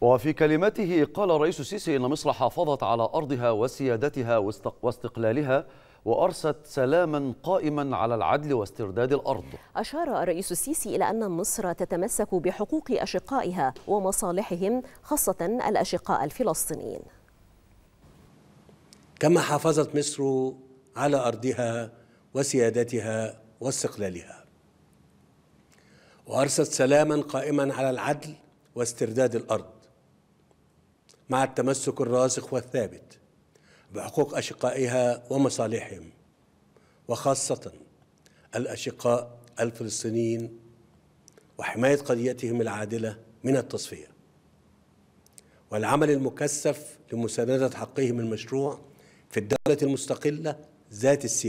وفي كلمته قال الرئيس السيسي إن مصر حافظت على أرضها وسيادتها واستقلالها وأرست سلاما قائما على العدل واسترداد الأرض أشار الرئيس السيسي إلى أن مصر تتمسك بحقوق أشقائها ومصالحهم خاصة الأشقاء الفلسطينيين كما حافظت مصر على أرضها وسيادتها واستقلالها وأرست سلاما قائما على العدل واسترداد الأرض مع التمسك الراسخ والثابت بحقوق أشقائها ومصالحهم وخاصة الأشقاء الفلسطينيين وحماية قضيتهم العادلة من التصفية والعمل المكثف لمساندة حقهم المشروع في الدولة المستقلة ذات السياسة